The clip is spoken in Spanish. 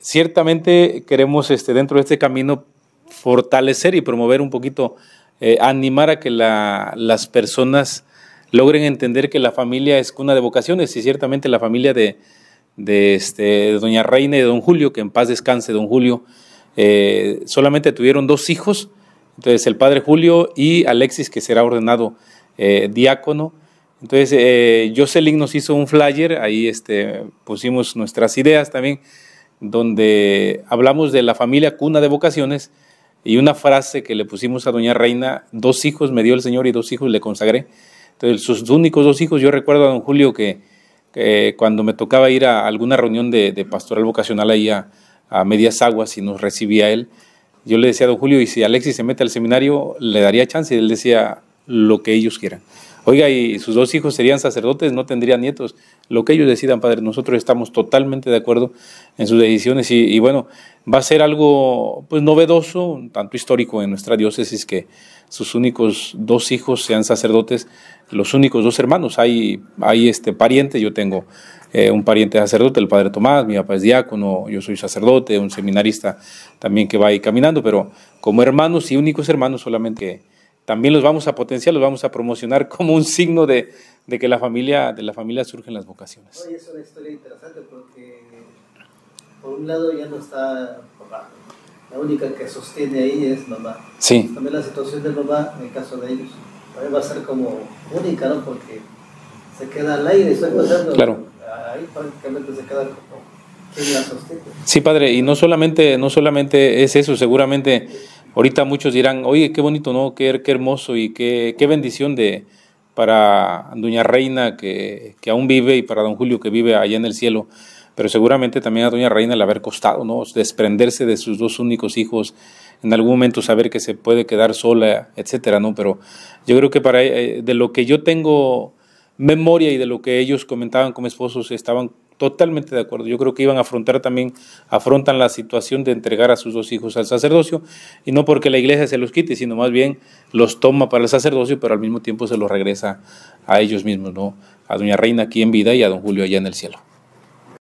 ciertamente queremos este, dentro de este camino fortalecer y promover un poquito, eh, animar a que las personas logren entender que la familia es cuna de vocaciones y ciertamente la familia de, este, doña Reina y de don Julio, que en paz descanse don Julio, eh, solamente tuvieron dos hijos, entonces el padre Julio y Alexis, que será ordenado eh, diácono. Entonces Jocelyn nos hizo un flyer, ahí este, pusimos nuestras ideas también donde hablamos de la familia cuna de vocaciones y una frase que le pusimos a doña Reina, dos hijos me dio el Señor y dos hijos le consagré. Entonces, sus únicos dos hijos, yo recuerdo a don Julio que, cuando me tocaba ir a alguna reunión de, pastoral vocacional ahí a, a, Medias Aguas y nos recibía él, yo le decía a don Julio, y si Alexis se mete al seminario, le daría chance, y él decía lo que ellos quieran. Oiga, y sus dos hijos serían sacerdotes, no tendrían nietos. Lo que ellos decidan, Padre, nosotros estamos totalmente de acuerdo en sus decisiones y, bueno, va a ser algo pues novedoso, un tanto histórico en nuestra diócesis que sus únicos dos hijos sean sacerdotes, los únicos dos hermanos. Hay, hay este pariente, yo tengo eh, un pariente sacerdote, el padre Tomás, mi papá es diácono, yo soy sacerdote, un seminarista también que va ahí caminando, pero como hermanos y únicos hermanos solamente también los vamos a potenciar, los vamos a promocionar como un signo de, de que la familia, de la familia surgen las vocaciones. Oye, es una historia interesante porque por un lado ya no está papá. La única que sostiene ahí es mamá. Sí. También la situación de mamá, en el caso de ellos, va a ser como única, ¿no? Porque se queda al aire, estoy pasando. Claro. Ahí prácticamente se queda como. ¿Quién la sostiene? Sí, padre, y no solamente, no solamente es eso, seguramente Ahorita muchos dirán, oye, qué bonito, ¿no? Qué, qué hermoso y qué, bendición de, para Doña Reina que, aún vive y para Don Julio que vive allá en el cielo. Pero seguramente también a Doña Reina le haber costado, ¿no? Desprenderse de sus dos únicos hijos, en algún momento saber que se puede quedar sola, etcétera, ¿no? Pero yo creo que para, eh, de lo que yo tengo memoria y de lo que ellos comentaban como esposos, estaban Totalmente de acuerdo. Yo creo que iban a afrontar también, afrontan la situación de entregar a sus dos hijos al sacerdocio, y no porque la iglesia se los quite, sino más bien los toma para el sacerdocio, pero al mismo tiempo se los regresa a ellos mismos, ¿no? A doña Reina aquí en vida y a don Julio allá en el cielo.